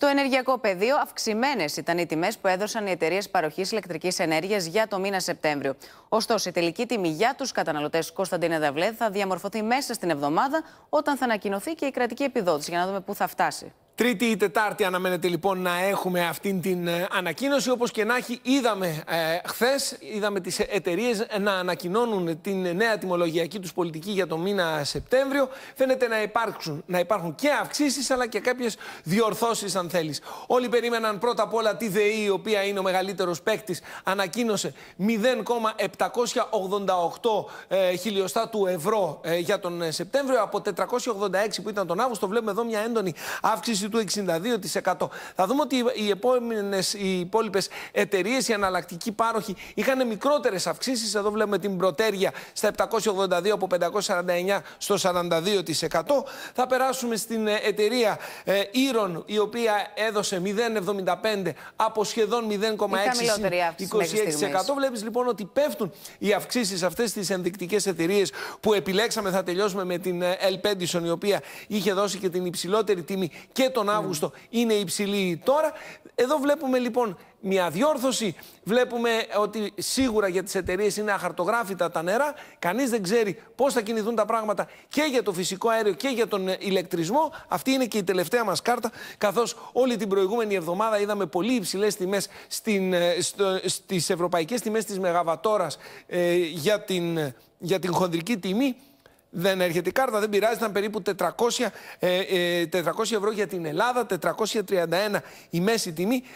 Στο ενεργειακό πεδίο, αυξημένες ήταν οι τιμές που έδωσαν οι εταιρείες παροχής ηλεκτρικής ενέργειας για το μήνα Σεπτέμβριο. Ωστόσο, η τελική τιμή για τους καταναλωτές Κωνσταντίνε Δαβλέδ θα διαμορφωθεί μέσα στην εβδομάδα, όταν θα ανακοινωθεί και η κρατική επιδότηση. Για να δούμε πού θα φτάσει. Τρίτη ή Τετάρτη αναμένεται λοιπόν να έχουμε αυτή την ε, ανακοίνωση. Όπως και να έχει, είδαμε ε, χθες, είδαμε τις εταιρείες να ανακοινώνουν την νέα τιμολογιακή τους πολιτική για το μήνα Σεπτέμβριο. Φαίνεται να, να υπάρχουν και αυξήσεις αλλά και κάποιες διορθώσεις αν θέλεις. Όλοι περίμεναν πρώτα απ' όλα τη ΔΕΗ, η οποία είναι ο μεγαλύτερος παίκτης, ανακοίνωσε 0,788 ε, χιλιοστά του ευρώ ε, για τον Σεπτέμβριο από 486 που ήταν τον Αύγουστο. Βλέπουμε εδώ μια έντονη αύξηση αύξηση του 62%. Θα δούμε ότι οι, επόμενες, οι υπόλοιπες εταιρείες, οι αναλλακτικοί πάροχοι είχαν μικρότερες αυξήσεις. Εδώ βλέπουμε την Πρωτέρια στα 782 από 549 στο 42%. Θα περάσουμε στην ε, εταιρεία ε, Ήρων, η οποία έδωσε 0,75 από σχεδόν 0,6 Βλέπει Βλέπεις λοιπόν ότι πέφτουν οι αυξήσεις αυτές τι ενδεικτικές εταιρείες που επιλέξαμε. Θα τελειώσουμε με την ε, Ελπέντισον, η οποία είχε δώσει και την υψηλότερη τιμή και το τον ναι. Αύγουστο είναι υψηλή τώρα. Εδώ βλέπουμε λοιπόν μια διόρθωση. Βλέπουμε ότι σίγουρα για τις εταιρείες είναι αχαρτογράφητα τα νερά. Κανείς δεν ξέρει πώς θα κινηθούν τα πράγματα και για το φυσικό αέριο και για τον ηλεκτρισμό. Αυτή είναι και η τελευταία μας κάρτα. Καθώς όλη την προηγούμενη εβδομάδα είδαμε πολύ υψηλές τιμές ε, στις ευρωπαϊκές τιμές της Μεγαβατόρας ε, για την, για την χονδρική τιμή δεν έρχεται η κάρτα, δεν πειράζει, ήταν περίπου 400, 400 ε, ε, ευρώ για την Ελλάδα, 431 η μέση τιμή.